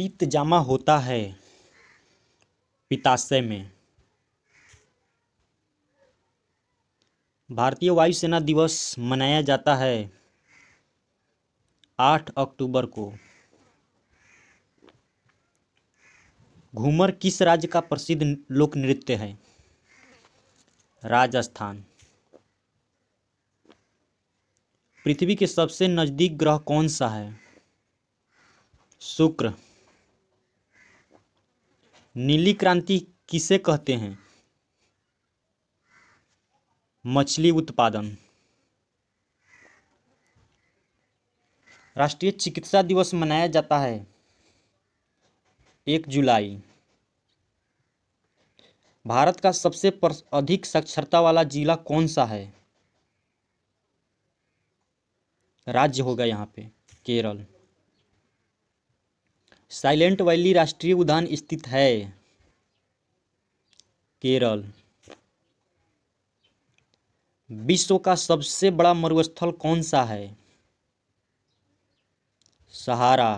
पित्त जमा होता है पिताशय में भारतीय वायुसेना दिवस मनाया जाता है आठ अक्टूबर को घूमर किस राज्य का प्रसिद्ध लोक नृत्य है राजस्थान पृथ्वी के सबसे नज़दीक ग्रह कौन सा है शुक्र नीली क्रांति किसे कहते हैं मछली उत्पादन राष्ट्रीय चिकित्सा दिवस मनाया जाता है एक जुलाई भारत का सबसे अधिक साक्षरता वाला जिला कौन सा है राज्य होगा यहाँ पे केरल साइलेंट वैली राष्ट्रीय उद्यान स्थित है केरल विश्व का सबसे बड़ा मरुस्थल कौन सा है सहारा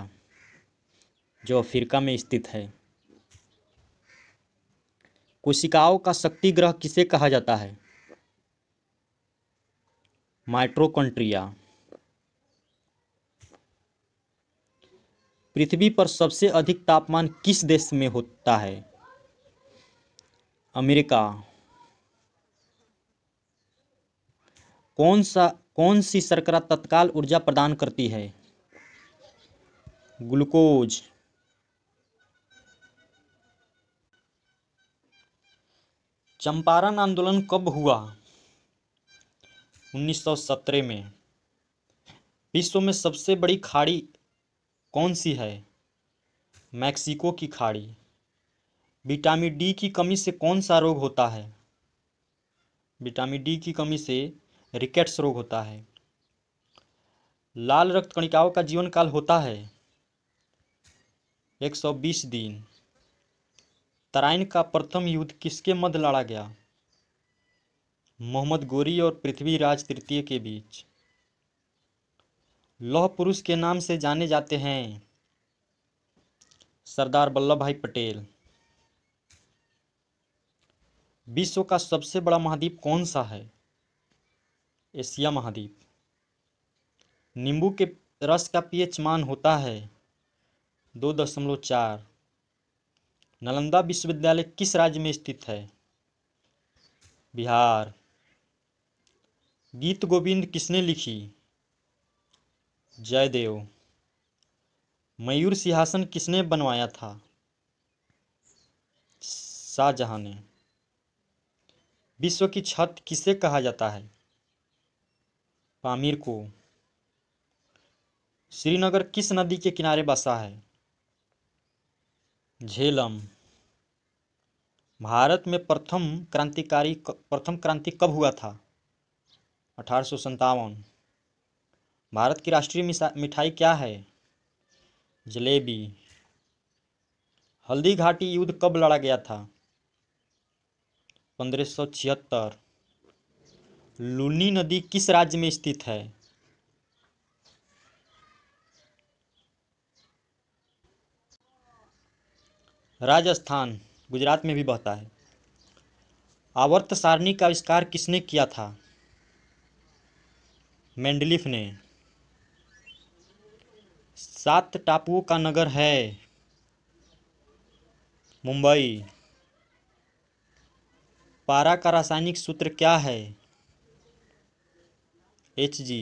जो अफ्रीका में स्थित है कोशिकाओं का शक्ति ग्रह किसे कहा जाता है माइट्रोकॉन्ट्रिया पृथ्वी पर सबसे अधिक तापमान किस देश में होता है अमेरिका कौन सा कौन सी शर्करा तत्काल ऊर्जा प्रदान करती है ग्लूकोज चंपारण आंदोलन कब हुआ 1917 में विश्व में सबसे बड़ी खाड़ी कौन सी है मैक्सिको की खाड़ी विटामिन डी की कमी से कौन सा रोग होता है विटामिन डी की कमी से रिकेट्स रोग होता है लाल रक्त कणिकाओं का जीवन काल होता है 120 दिन तराइन का प्रथम युद्ध किसके मध्य लड़ा गया मोहम्मद गोरी और पृथ्वीराज तृतीय के बीच लौह पुरुष के नाम से जाने जाते हैं सरदार वल्लभ भाई पटेल विश्व का सबसे बड़ा महाद्वीप कौन सा है एशिया महाद्वीप नींबू के रस का पीएच मान होता है दो दशमलव चार नालंदा विश्वविद्यालय किस राज्य में स्थित है बिहार गीत गोविंद किसने लिखी जयदेव मयूर सिंहासन किसने बनवाया था शाहजहां ने विश्व की छत किसे कहा जाता है पामीर को श्रीनगर किस नदी के किनारे बसा है झेलम भारत में प्रथम क्रांतिकारी प्रथम क्रांति कब हुआ था अठारह सौ भारत की राष्ट्रीय मिठाई क्या है जलेबी हल्दी घाटी युद्ध कब लड़ा गया था पंद्रह सौ छिहत्तर लूनी नदी किस राज्य में स्थित है राजस्थान गुजरात में भी बहता है आवर्त सारणी का आविष्कार किसने किया था मेंडलिफ ने सात टापुओं का नगर है मुंबई पारा का रासायनिक सूत्र क्या है एच जी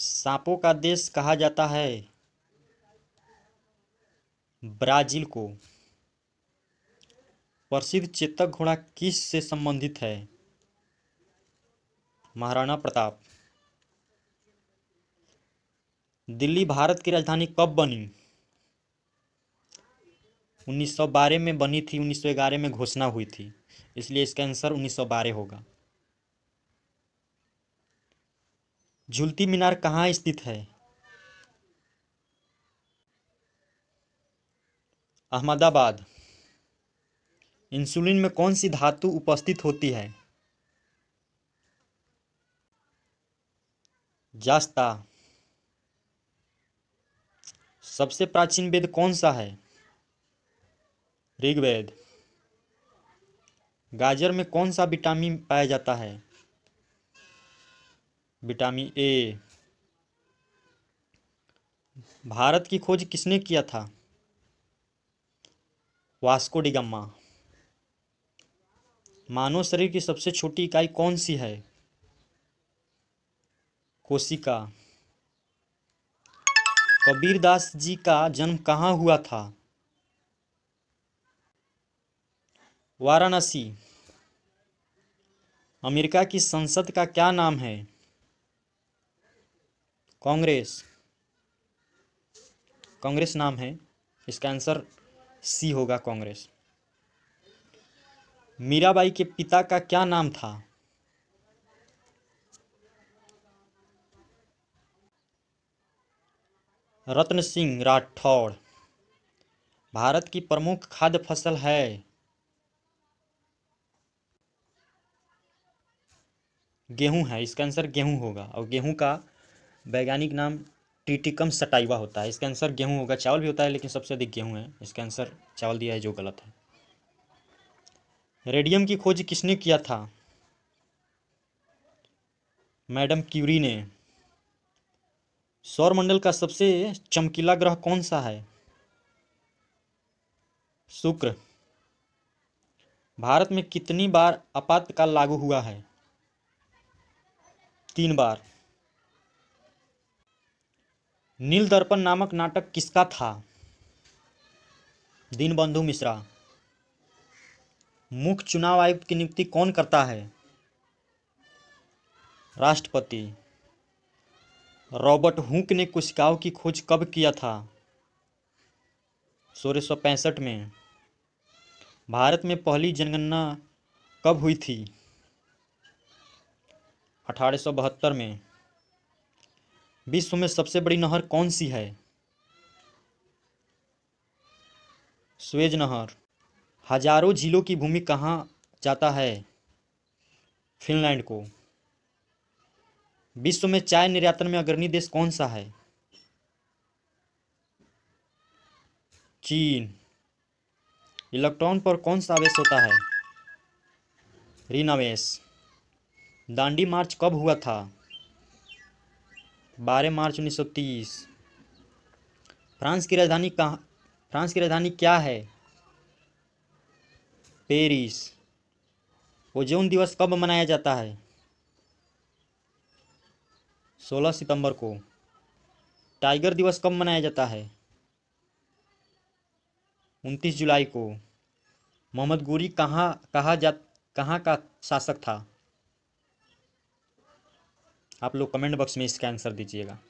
सांपों का देश कहा जाता है ब्राजील को प्रसिद्ध चेतक घोड़ा किस से संबंधित है महाराणा प्रताप दिल्ली भारत की राजधानी कब बनी 1912 में बनी थी 1911 में घोषणा हुई थी इसलिए इसका आंसर 1912 होगा झुलती मीनार कहाँ स्थित है अहमदाबाद इंसुलिन में कौन सी धातु उपस्थित होती है जास्ता सबसे प्राचीन वेद कौन सा है ऋग्वेद गाजर में कौन सा विटामिन पाया जाता है विटामिन ए भारत की खोज किसने किया था वास्को डिगम्मा मानव शरीर की सबसे छोटी इकाई कौन सी है कोशिका कबीरदास जी का जन्म कहाँ हुआ था वाराणसी अमेरिका की संसद का क्या नाम है कांग्रेस कांग्रेस नाम है इसका आंसर सी होगा कांग्रेस मीराबाई के पिता का क्या नाम था रत्न सिंह राठौड़ भारत की प्रमुख खाद्य फसल है गेहूं है इसका आंसर गेहूं होगा और गेहूं का वैज्ञानिक नाम टीटिकम सटाइवा होता है इसका आंसर गेहूं होगा चावल भी होता है लेकिन सबसे अधिक गेहूं है इसका आंसर चावल दिया है जो गलत है रेडियम की खोज किसने किया था मैडम क्यूरी ने सौरमंडल का सबसे चमकीला ग्रह कौन सा है शुक्र भारत में कितनी बार आपातकाल लागू हुआ है तीन बार नील दर्पण नामक नाटक किसका था दीनबंधु मिश्रा मुख्य चुनाव आयुक्त की नियुक्ति कौन करता है राष्ट्रपति रॉबर्ट हुक ने कोशिकाओं की खोज कब किया था सोलह में भारत में पहली जनगणना कब हुई थी अठारह में विश्व में सबसे बड़ी नहर कौन सी है स्वेज नहर हजारों झीलों की भूमि कहाँ जाता है फिनलैंड को विश्व में चाय निर्यातन में अग्रणी देश कौन सा है चीन इलेक्ट्रॉन पर कौन सा आवेश होता है ऋणावेश दांडी मार्च कब हुआ था 12 मार्च 1930 फ्रांस की राजधानी कहाँ फ्रांस की राजधानी क्या है पेरिस ओजोन दिवस कब मनाया जाता है सोलह सितंबर को टाइगर दिवस कब मनाया जाता है उनतीस जुलाई को मोहम्मद गुरी कहाँ कहाँ जा कहाँ का शासक था आप लोग कमेंट बॉक्स में इसका आंसर दीजिएगा